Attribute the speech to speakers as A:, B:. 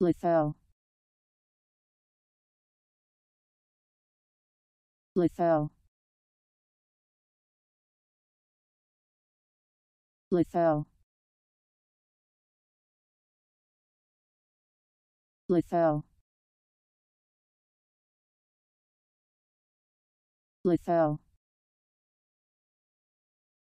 A: litho litho litho litho litho